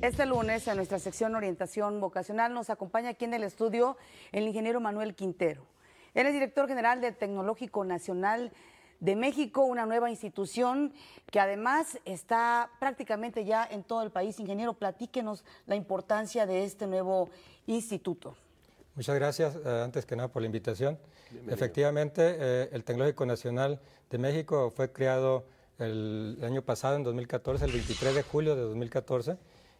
Este lunes en nuestra sección Orientación Vocacional nos acompaña aquí en el estudio el ingeniero Manuel Quintero. Él es director general del Tecnológico Nacional de México, una nueva institución que además está prácticamente ya en todo el país. Ingeniero, platíquenos la importancia de este nuevo instituto. Muchas gracias, eh, antes que nada, por la invitación. Efectivamente, eh, el Tecnológico Nacional de México fue creado el año pasado, en 2014, el 23 de julio de 2014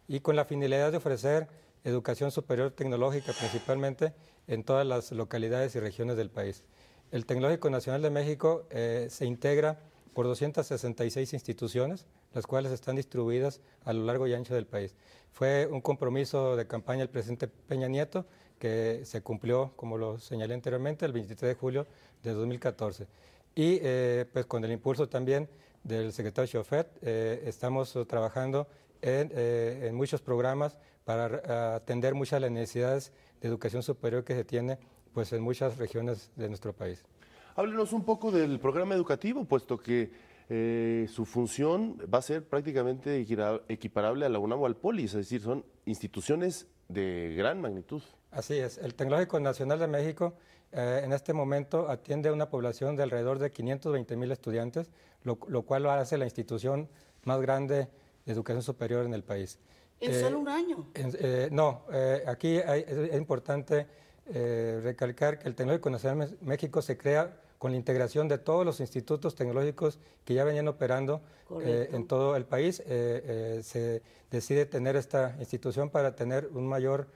y con la finalidad de ofrecer educación superior tecnológica principalmente en todas las localidades y regiones del país. El Tecnológico Nacional de México eh, se integra por 266 instituciones, las cuales están distribuidas a lo largo y ancho del país. Fue un compromiso de campaña del presidente Peña Nieto que se cumplió, como lo señalé anteriormente, el 23 de julio de 2014. Y eh, pues con el impulso también del secretario Chofet, eh, estamos trabajando eh, en, muchos programas para atender muchas de las necesidades de educación superior que se tiene pues, en muchas regiones de nuestro país. Háblenos un poco del programa educativo, puesto que eh, su función va a ser prácticamente equiparable a la UNAM o al POLIS, es decir, son instituciones de gran magnitud. Así es, el Tecnológico Nacional de México eh, en este momento atiende a una población de alrededor de 520 mil estudiantes, lo, lo, cual lo hace la institución más grande educación superior en el país. ¿En eh, solo un año? Eh, no, eh, aquí es, importante recalcar que el Tecnológico Nacional México se crea con la integración de todos los institutos tecnológicos que ya venían operando en todo el país. se decide tener esta institución para tener un mayor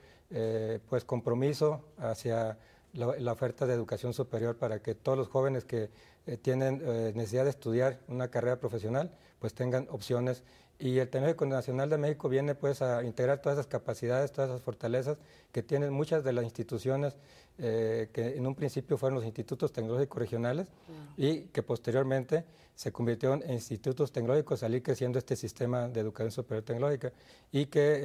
pues, compromiso hacia la, la, oferta de educación superior para que todos los jóvenes que tienen necesidad de estudiar una carrera profesional pues tengan opciones y el Tecnológico Nacional de México viene pues a integrar todas esas capacidades, todas esas fortalezas que tienen muchas de las instituciones eh, que en un principio fueron los institutos tecnológicos regionales y que posteriormente se convirtieron en institutos tecnológicos al creciendo este sistema de educación superior tecnológica y que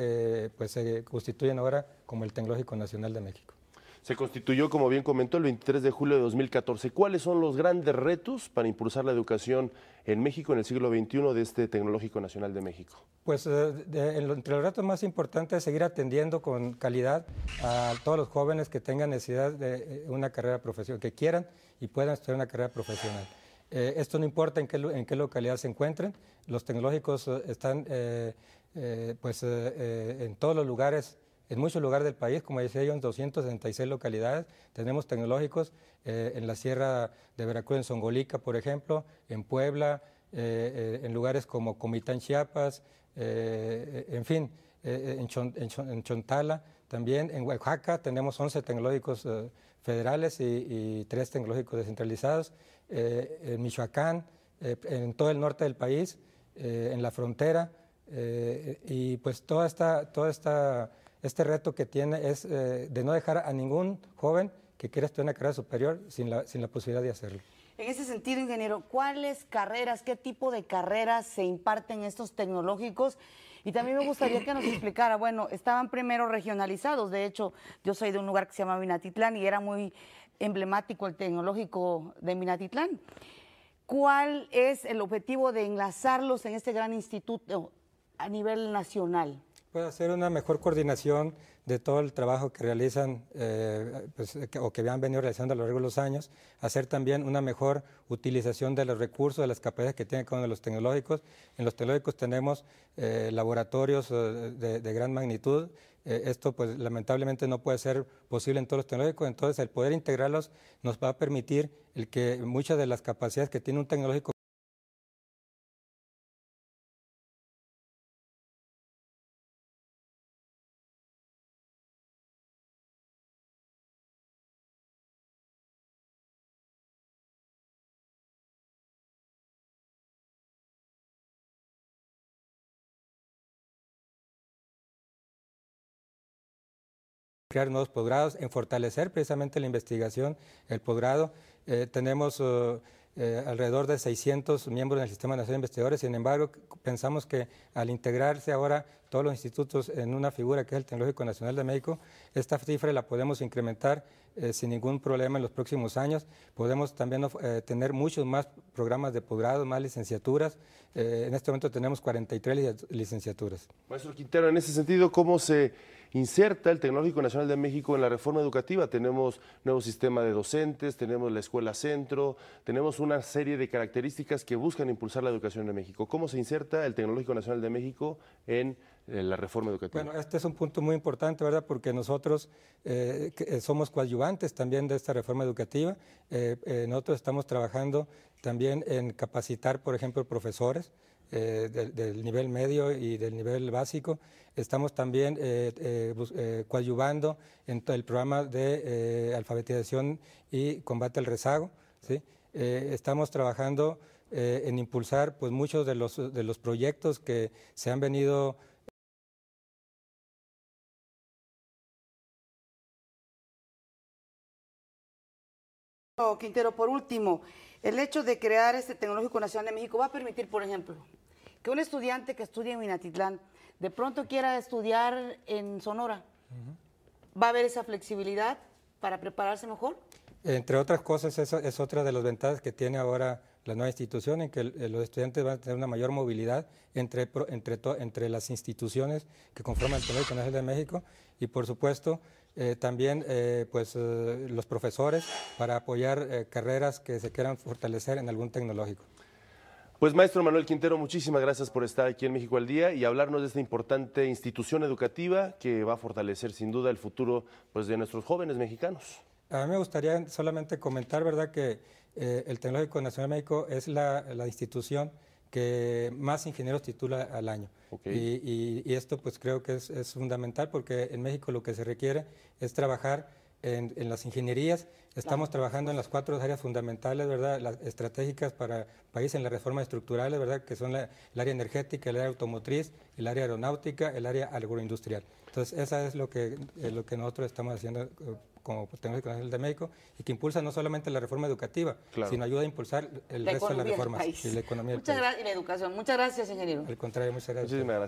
eh, pues se constituyen ahora como el Tecnológico Nacional de México. Se constituyó, como bien comentó, el 23 de julio de 2014. ¿Cuáles son los grandes retos para impulsar la educación en México en el siglo XXI de este Tecnológico Nacional de México? Pues eh, entre los retos más importantes es seguir atendiendo con calidad a todos los jóvenes que tengan necesidad de eh, una carrera profesional, que quieran y puedan estudiar una carrera profesional. Eh, esto no importa en qué, localidad se encuentren, los tecnológicos están pues, en todos los lugares en muchos lugares del país, como decía yo, en 266 localidades, tenemos tecnológicos eh, en la Sierra de Veracruz, en Songolica, por ejemplo, en Puebla, eh, eh, en lugares como Comitán, Chiapas, en fin, en, Chontala, también en Oaxaca tenemos 11 tecnológicos federales y, tres 3 tecnológicos descentralizados, en Michoacán, en todo el norte del país, en la frontera, y pues toda esta... Toda esta este reto que tiene es eh, de no dejar a ningún joven que quiera estudiar una carrera superior sin la, sin la posibilidad de hacerlo. En ese sentido, ingeniero, ¿cuáles carreras, qué tipo de carreras se imparten estos tecnológicos? Y también me gustaría que nos explicara, bueno, estaban primero regionalizados, de hecho, yo soy de un lugar que se llama Minatitlán y era muy emblemático el tecnológico de Minatitlán. ¿Cuál es el objetivo de enlazarlos en este gran instituto a nivel nacional? Puede hacer una mejor coordinación de todo el trabajo que realizan eh, pues, o que han venido realizando a lo largo de los años, hacer también una mejor utilización de los recursos, de las capacidades que tienen cada uno de los tecnológicos. En los tecnológicos tenemos eh, laboratorios eh, de, gran magnitud. esto, pues, lamentablemente no puede ser posible en todos los tecnológicos. Entonces, el poder integrarlos nos va a permitir el que muchas de las capacidades que tiene un tecnológico crear nuevos posgrados, en fortalecer precisamente la investigación, el posgrado. Eh, tenemos uh, eh, alrededor de 600 miembros el Sistema Nacional de Investigadores, sin embargo, pensamos que al integrarse ahora todos los institutos en una figura que es el Tecnológico Nacional de México, esta cifra la podemos incrementar eh, sin ningún problema en los próximos años. Podemos también eh, tener muchos más programas de posgrado, más licenciaturas. Eh, en este momento tenemos 43 licenciaturas. Maestro Quintero, en ese sentido, ¿cómo se inserta el Tecnológico Nacional de México en la reforma educativa? Tenemos nuevo sistema de docentes, tenemos la escuela centro, tenemos una serie de características que buscan impulsar la educación en México. ¿Cómo se inserta el Tecnológico Nacional de México en eh, reforma Bueno, este es un punto muy importante, ¿verdad? Porque nosotros eh, eh, somos coadyuvantes también de esta reforma educativa. nosotros estamos trabajando también en capacitar, por ejemplo, profesores. del, nivel medio y del nivel básico. Estamos también coadyuvando en el programa de alfabetización y combate al rezago. estamos trabajando en impulsar pues, muchos de los, de los proyectos que se han venido Quintero, por último, el hecho de crear este Tecnológico Nacional de México va a permitir, por ejemplo, que un estudiante que estudia en Minatitlán de pronto quiera estudiar en Sonora. ¿Va a haber esa flexibilidad para prepararse mejor? Entre otras cosas, esa es otra de las ventajas que tiene ahora la nueva institución, en que los estudiantes van a tener una mayor movilidad entre, entre, entre las instituciones que conforman el Tecnológico Nacional de México y, por supuesto, eh, también eh, pues, eh, los profesores para apoyar carreras que se quieran fortalecer en algún tecnológico. Pues maestro Manuel Quintero, muchísimas gracias por estar aquí en México al Día y hablarnos de esta importante institución educativa que va a fortalecer sin duda el futuro pues, de nuestros jóvenes mexicanos. A mí me gustaría solamente comentar, ¿verdad?, que el Tecnológico Nacional de México es la institución que más ingenieros titula al año. Y, esto pues creo que es, fundamental porque en México lo que se requiere es trabajar en, las ingenierías. Estamos trabajando en las cuatro áreas fundamentales, ¿verdad? Las estratégicas para el país en las reformas estructurales, ¿verdad? Que son el área energética, el área automotriz, el área aeronáutica, el área agroindustrial. Entonces, esa es lo que, eh, lo que nosotros estamos haciendo eh, como tengo el de México, y que impulsa no solamente la reforma educativa, sino ayuda a impulsar el resto de las reformas y la economía. Muchas gracias, y la educación. Muchas gracias, ingeniero. Al contrario, muchas gracias.